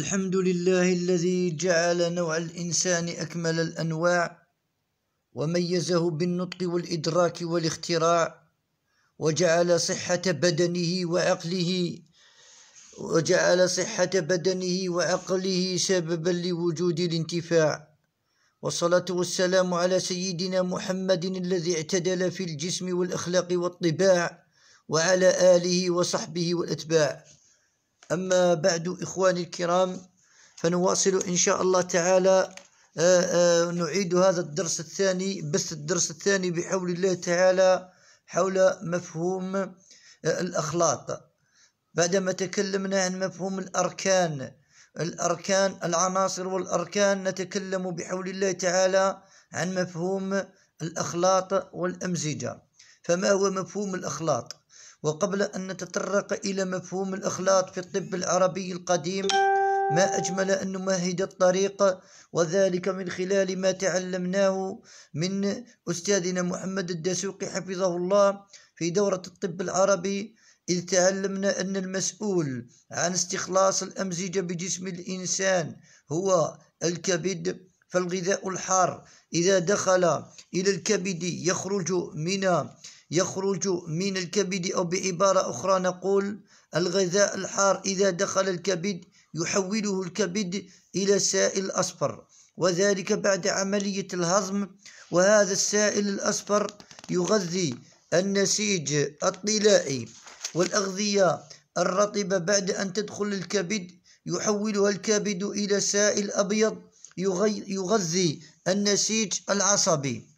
الحمد لله الذي جعل نوع الإنسان أكمل الأنواع وميزه بالنطق والإدراك والاختراع وجعل صحة بدنه وعقله وجعل صحة بدنه وعقله سببا لوجود الانتفاع والصلاة والسلام على سيدنا محمد الذي اعتدل في الجسم والأخلاق والطباع وعلى آله وصحبه والأتباع أما بعد إخواني الكرام فنواصل إن شاء الله تعالى آه، آه، نعيد هذا الدرس الثاني بث الدرس الثاني بحول الله تعالى حول مفهوم آه، الأخلاق بعدما تكلمنا عن مفهوم الأركان الأركان العناصر والأركان نتكلم بحول الله تعالى عن مفهوم الأخلاط والأمزجة فما هو مفهوم الأخلاط وقبل أن نتطرق إلى مفهوم الإخلاط في الطب العربي القديم ما أجمل أن نمهد الطريق وذلك من خلال ما تعلمناه من أستاذنا محمد الدسوقي حفظه الله في دورة الطب العربي إذ تعلمنا أن المسؤول عن استخلاص الأمزجة بجسم الإنسان هو الكبد فالغذاء الحار إذا دخل إلى الكبد يخرج من يخرج من الكبد أو بعبارة أخرى نقول الغذاء الحار إذا دخل الكبد يحوله الكبد إلى سائل أصفر وذلك بعد عملية الهضم وهذا السائل الأصفر يغذي النسيج الطلائي والأغذية الرطبة بعد أن تدخل الكبد يحولها الكبد إلى سائل أبيض يغذي النسيج العصبي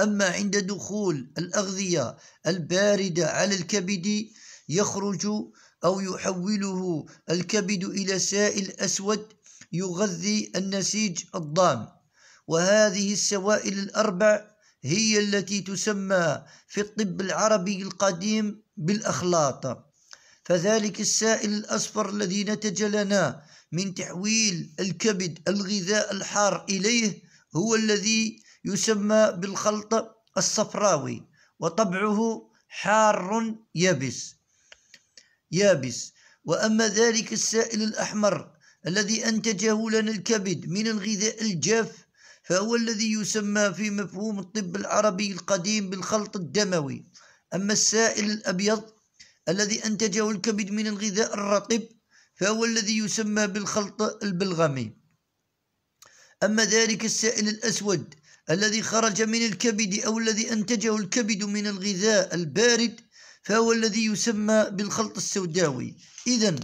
أما عند دخول الأغذية الباردة على الكبد يخرج أو يحوله الكبد إلى سائل أسود يغذي النسيج الضام وهذه السوائل الأربع هي التي تسمى في الطب العربي القديم بالأخلاط فذلك السائل الأصفر الذي نتج لنا من تحويل الكبد الغذاء الحار إليه هو الذي يسمى بالخلط الصفراوي وطبعه حار يابس يابس وأما ذلك السائل الأحمر الذي أنتجه لنا الكبد من الغذاء الجاف فهو الذي يسمى في مفهوم الطب العربي القديم بالخلط الدموي أما السائل الأبيض الذي أنتجه الكبد من الغذاء الرطب فهو الذي يسمى بالخلط البلغمي أما ذلك السائل الأسود الذي خرج من الكبد أو الذي أنتجه الكبد من الغذاء البارد فهو الذي يسمى بالخلط السوداوي إذا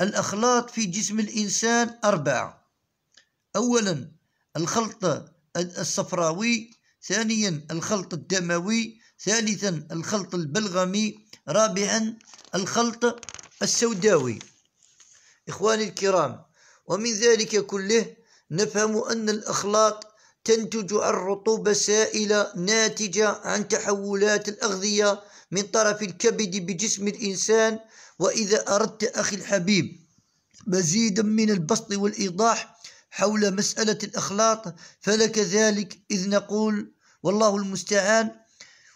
الأخلاط في جسم الإنسان أربعة أولا الخلط الصفراوي ثانيا الخلط الدموي ثالثا الخلط البلغمي رابعا الخلط السوداوي إخواني الكرام ومن ذلك كله نفهم أن الأخلاط تنتج عن رطوبة سائلة ناتجة عن تحولات الأغذية من طرف الكبد بجسم الإنسان وإذا أردت أخي الحبيب مزيدا من البسط والإيضاح حول مسألة الأخلاق فلك ذلك إذ نقول والله المستعان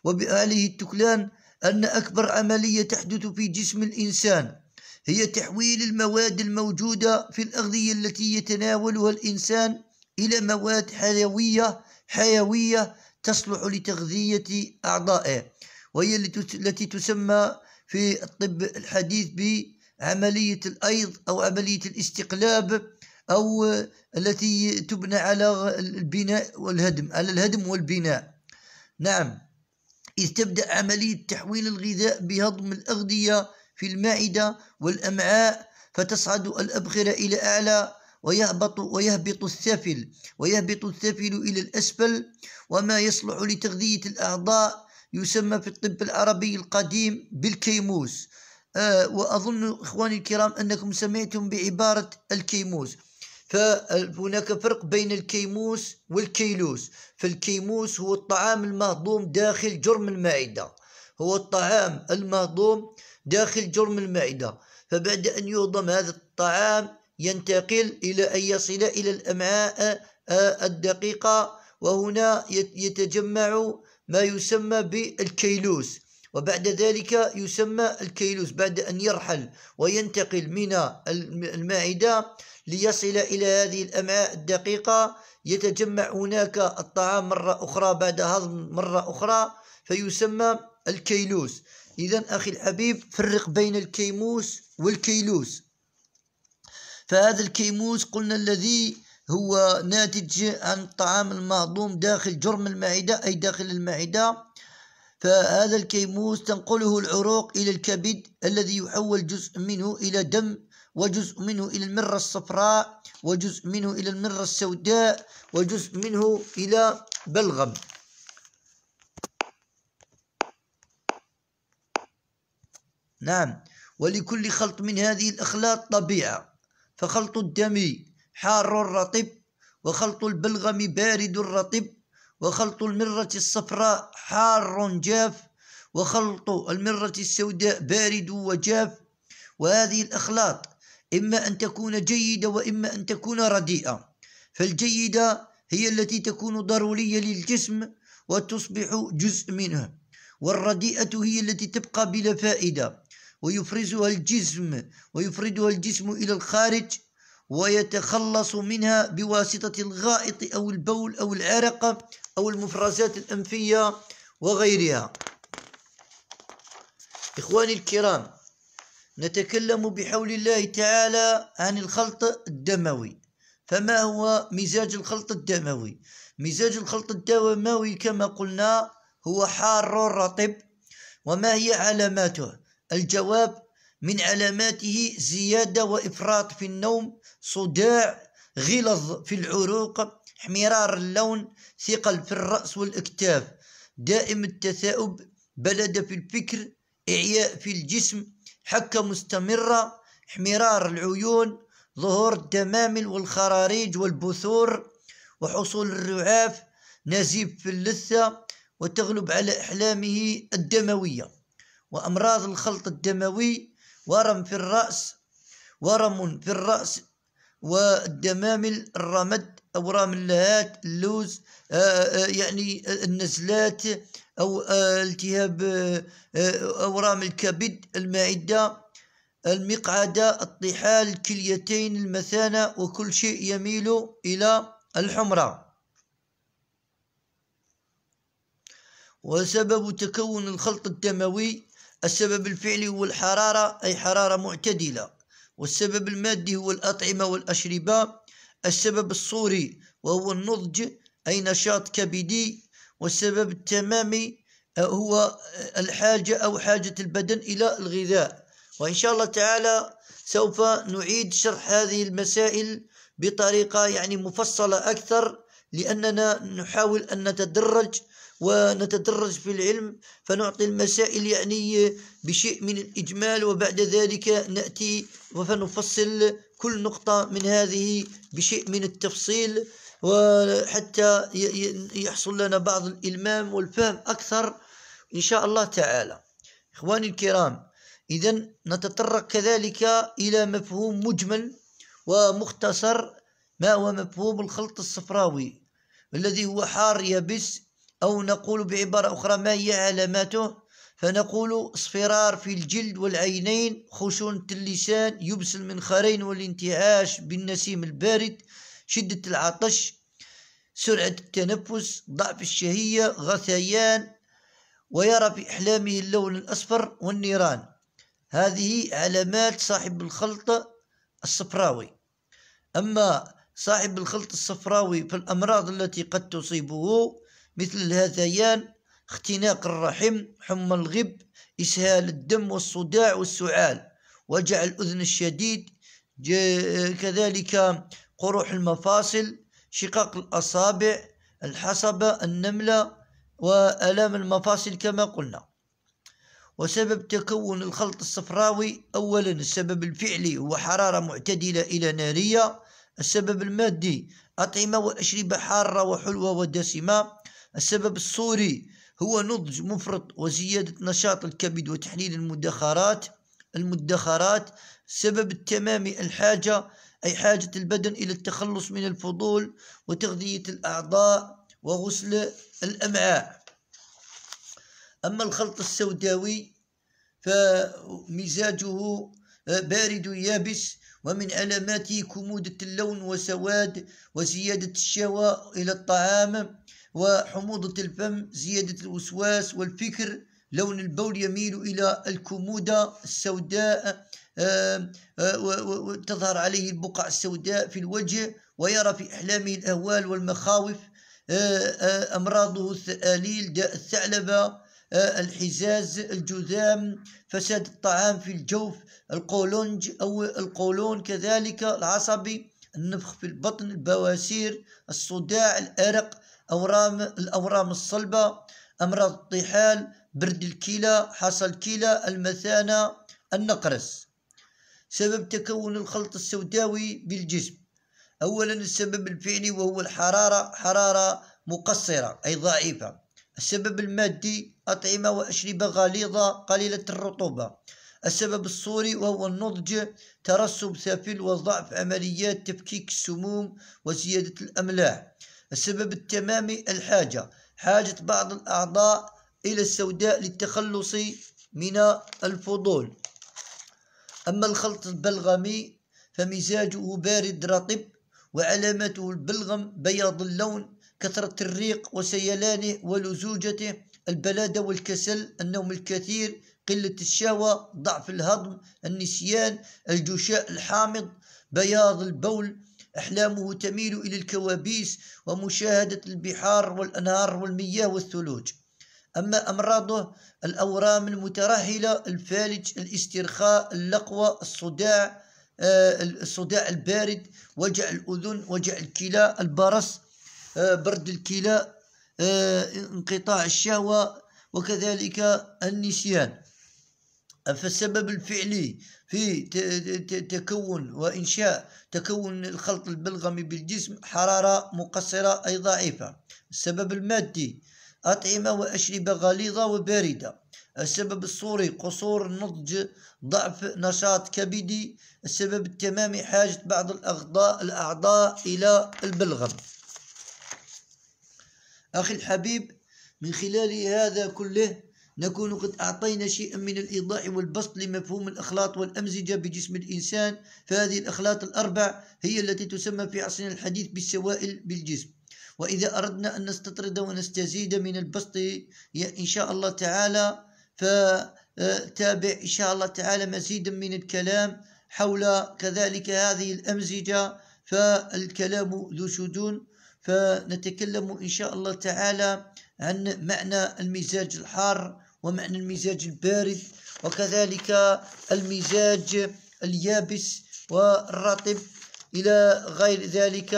وبآله التكلان أن أكبر عملية تحدث في جسم الإنسان هي تحويل المواد الموجودة في الأغذية التي يتناولها الإنسان إلى مواد حيوية حيوية تصلح لتغذية أعضائه وهي التي تسمى في الطب الحديث بعملية الأيض أو عملية الاستقلاب أو التي تبنى على البناء والهدم على الهدم والبناء نعم إذ تبدأ عملية تحويل الغذاء بهضم الأغذية في المعدة والأمعاء فتصعد الأبخرة إلى أعلى ويهبط, ويهبط السفل ويهبط السفل إلى الأسفل وما يصلح لتغذية الأعضاء يسمى في الطب العربي القديم بالكيموس آه وأظن إخواني الكرام أنكم سمعتم بعبارة الكيموس فهناك فرق بين الكيموس والكيلوس فالكيموس هو الطعام المهضوم داخل جرم المعدة هو الطعام المهضوم داخل جرم المعدة فبعد أن يهضم هذا الطعام ينتقل إلى أن يصل إلى الأمعاء الدقيقة وهنا يتجمع ما يسمى بالكيلوس وبعد ذلك يسمى الكيلوس بعد أن يرحل وينتقل من المعدة ليصل إلى هذه الأمعاء الدقيقة يتجمع هناك الطعام مرة أخرى بعد هضم مرة أخرى فيسمى الكيلوس إذا أخي الحبيب فرق بين الكيموس والكيلوس فهذا الكيموس قلنا الذي هو ناتج عن الطعام المهضوم داخل جرم المعدة أي داخل المعدة فهذا الكيموس تنقله العروق إلى الكبد الذي يحول جزء منه إلى دم وجزء منه إلى المرة الصفراء وجزء منه إلى المرة السوداء وجزء منه إلى بلغم نعم ولكل خلط من هذه الأخلاط طبيعة فخلط الدم حار رطب وخلط البلغم بارد رطب وخلط المرة الصفراء حار جاف وخلط المرة السوداء بارد وجاف وهذه الأخلاط إما أن تكون جيدة وإما أن تكون رديئة فالجيدة هي التي تكون ضرورية للجسم وتصبح جزء منه والرديئة هي التي تبقى بلا فائدة ويفرزها الجسم ويفردها الجسم إلى الخارج ويتخلص منها بواسطة الغائط أو البول أو العرق أو المفرزات الأنفية وغيرها إخواني الكرام نتكلم بحول الله تعالى عن الخلط الدموي فما هو مزاج الخلط الدموي مزاج الخلط الدموي كما قلنا هو حار رطب وما هي علاماته الجواب من علاماته زيادة وإفراط في النوم صداع غلظ في العروق احمرار اللون ثقل في الرأس والأكتاف دائم التثاؤب بلد في الفكر إعياء في الجسم حكة مستمرة احمرار العيون ظهور الدمامل والخراريج والبثور وحصول الرعاف نزيف في اللثة وتغلب على أحلامه الدموية وأمراض الخلط الدموي ورم في الرأس ورم في الرأس والدمامل الرمد أورام اللهات اللوز آه، آه، آه، يعني النزلات أو التهاب أورام الكبد المعدة المقعدة الطحال الكليتين المثانة وكل شيء يميل إلى الحمرة وسبب تكون الخلط الدموي السبب الفعلي هو الحرارة أي حرارة معتدلة والسبب المادي هو الأطعمة والأشربة السبب الصوري وهو النضج أي نشاط كبدي والسبب التمامي آه، هو الحاجة أو حاجة البدن إلى الغذاء وإن شاء الله تعالى سوف نعيد شرح هذه المسائل بطريقة يعني مفصلة أكثر لأننا نحاول أن نتدرج ونتدرج في العلم فنعطي المسائل يعني بشيء من الإجمال وبعد ذلك نأتي وفنفصل كل نقطة من هذه بشيء من التفصيل وحتى يحصل لنا بعض الإلمام والفهم أكثر إن شاء الله تعالى إخواني الكرام إذا نتطرق كذلك إلى مفهوم مجمل ومختصر ما هو مفهوم الخلط الصفراوي الذي هو حار يابس أو نقول بعبارة أخرى ما هي علاماته فنقول اصفرار في الجلد والعينين خشونة اللسان يبس المنخرين والانتعاش بالنسيم البارد شدة العطش سرعة التنفس ضعف الشهية غثيان ويرى في أحلامه اللون الأصفر والنيران هذه علامات صاحب الخلط الصفراوي أما صاحب الخلط الصفراوي فالأمراض التي قد تصيبه مثل الهذيان اختناق الرحم حمى الغب إسهال الدم والصداع والسعال وجع الأذن الشديد كذلك قروح المفاصل شقاق الأصابع الحصبة النملة وآلام المفاصل كما قلنا وسبب تكون الخلط الصفراوي أولا السبب الفعلي هو حرارة معتدلة إلى نارية السبب المادي أطعمة وأشربة حارة وحلوة ودسمة السبب الصوري هو نضج مفرط وزيادة نشاط الكبد وتحليل المدخرات المدخرات سبب التمام الحاجة أي حاجة البدن إلى التخلص من الفضول وتغذية الأعضاء وغسل الأمعاء أما الخلط السوداوي فمزاجه آه، بارد يابس ومن علاماته كمودة اللون وسواد وزيادة الشواء إلى الطعام وحموضة الفم زيادة الوسواس والفكر لون البول يميل إلى الكمودة السوداء آه، آه، تظهر عليه البقع السوداء في الوجه ويرى في أحلامه الأهوال والمخاوف آه، أمراضه الثآليل داء الثعلبة الحزاز الجذام فساد الطعام في الجوف القولونج أو القولون كذلك العصبي النفخ في البطن البواسير الصداع الأرق أورام الأورام الصلبة أمراض الطحال برد الكلى حصى الكلى المثانة النقرس سبب تكون الخلط السوداوي بالجسم أولا السبب الفعلي وهو الحرارة حرارة مقصرة أي ضعيفة السبب المادي أطعمة وأشربة غليظة قليلة الرطوبة السبب الصوري وهو النضج ترسب سافل وضعف عمليات تفكيك السموم وزيادة الأملاح السبب التمامي الحاجة حاجة بعض الأعضاء إلى السوداء للتخلص من الفضول أما الخلط البلغمي فمزاجه بارد رطب وعلامته البلغم بياض اللون كثرة الريق وسيلانه ولزوجته البلادة والكسل النوم الكثير قلة الشهوة ضعف الهضم النسيان الجشاء الحامض بياض البول أحلامه تميل إلى الكوابيس ومشاهدة البحار والأنهار والمياه والثلوج أما أمراضه الأورام المترهلة الفالج الاسترخاء اللقوة الصداع آه، الصداع البارد وجع الأذن وجع الكلى البرص آه، برد الكلى آه، انقطاع الشهوة وكذلك النسيان فالسبب الفعلي في تكون وإنشاء تكون الخلط البلغمي بالجسم حرارة مقصرة أي ضعيفة السبب المادي أطعمة وأشربة غليظة وباردة السبب الصوري قصور النضج ضعف نشاط كبدي السبب التمامي حاجة بعض الأعضاء إلى البلغم أخي الحبيب من خلال هذا كله نكون قد أعطينا شيئا من الإيضاء والبسط لمفهوم الأخلاط والأمزجة بجسم الإنسان فهذه الأخلاط الأربع هي التي تسمى في عصرنا الحديث بالسوائل بالجسم وإذا أردنا أن نستطرد ونستزيد من البسط إن شاء الله تعالى فتابع إن شاء الله تعالى مزيدا من الكلام حول كذلك هذه الأمزجة فالكلام ذو شدون فنتكلم إن شاء الله تعالى عن معنى المزاج الحار ومعنى المزاج البارد وكذلك المزاج اليابس والرطب إلى غير ذلك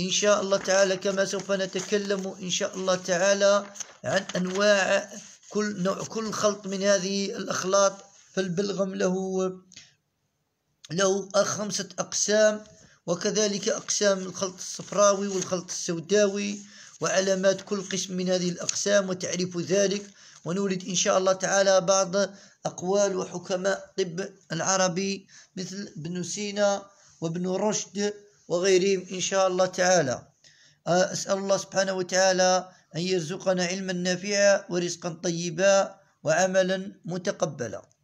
إن شاء الله تعالى كما سوف نتكلم إن شاء الله تعالى عن أنواع كل نوع كل خلط من هذه الأخلاط فالبلغم له له خمسة أقسام وكذلك أقسام الخلط الصفراوي والخلط السوداوي وعلامات كل قسم من هذه الأقسام وتعريف ذلك ونولد إن شاء الله تعالى بعض أقوال وحكماء طب العربي مثل ابن سينا وابن رشد وغيرهم إن شاء الله تعالى أسأل الله سبحانه وتعالى أن يرزقنا علما نافعا ورزقا طيبا وعملا متقبلا